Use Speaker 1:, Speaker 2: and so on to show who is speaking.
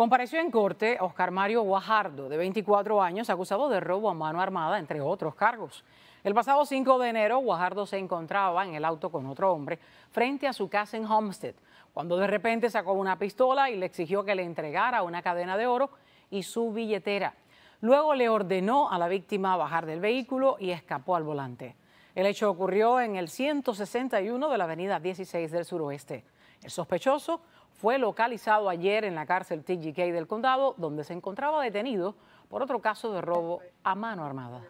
Speaker 1: Compareció en corte Oscar Mario Guajardo, de 24 años, acusado de robo a mano armada, entre otros cargos. El pasado 5 de enero, Guajardo se encontraba en el auto con otro hombre frente a su casa en Homestead, cuando de repente sacó una pistola y le exigió que le entregara una cadena de oro y su billetera. Luego le ordenó a la víctima bajar del vehículo y escapó al volante. El hecho ocurrió en el 161 de la avenida 16 del suroeste. El sospechoso fue localizado ayer en la cárcel TGK del condado, donde se encontraba detenido por otro caso de robo a mano armada.